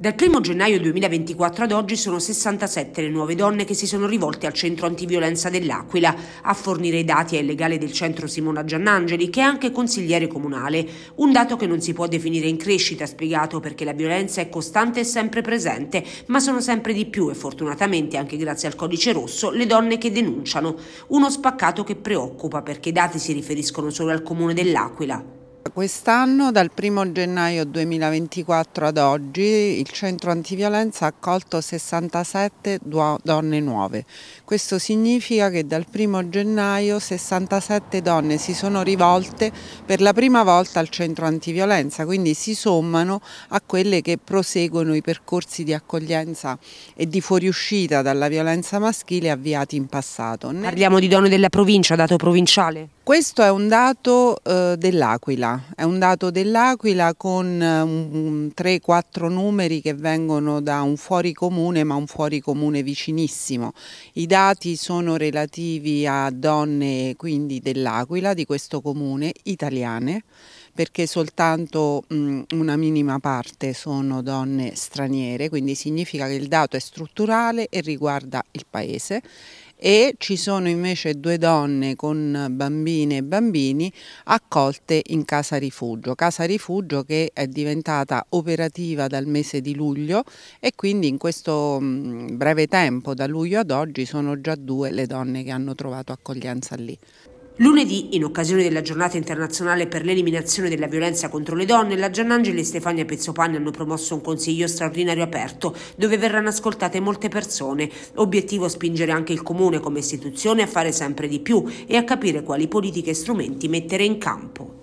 Dal 1 gennaio 2024 ad oggi sono 67 le nuove donne che si sono rivolte al centro antiviolenza dell'Aquila. A fornire i dati è il legale del centro Simona Giannangeli, che è anche consigliere comunale. Un dato che non si può definire in crescita, spiegato perché la violenza è costante e sempre presente, ma sono sempre di più e fortunatamente, anche grazie al codice rosso, le donne che denunciano. Uno spaccato che preoccupa perché i dati si riferiscono solo al comune dell'Aquila. Quest'anno, dal 1 gennaio 2024 ad oggi, il centro antiviolenza ha accolto 67 donne nuove. Questo significa che dal 1 gennaio 67 donne si sono rivolte per la prima volta al centro antiviolenza, quindi si sommano a quelle che proseguono i percorsi di accoglienza e di fuoriuscita dalla violenza maschile avviati in passato. Parliamo di donne della provincia, dato provinciale? Questo è un dato eh, dell'Aquila, è un dato dell'Aquila con 3-4 eh, numeri che vengono da un fuori comune ma un fuori comune vicinissimo. I dati sono relativi a donne quindi dell'Aquila, di questo comune, italiane, perché soltanto mh, mm, una minima parte sono donne straniere, quindi significa che il dato è strutturale e riguarda il paese e ci sono invece due donne con bambine e bambini accolte in Casa Rifugio, Casa Rifugio che è diventata operativa dal mese di luglio e quindi in questo mm, breve tempo da luglio ad oggi sono già due le donne che hanno trovato accoglienza lì. Lunedì, in occasione della giornata internazionale per l'eliminazione della violenza contro le donne, la Giannangeli e Stefania Pezzopani hanno promosso un consiglio straordinario aperto, dove verranno ascoltate molte persone. Obiettivo spingere anche il Comune come istituzione a fare sempre di più e a capire quali politiche e strumenti mettere in campo.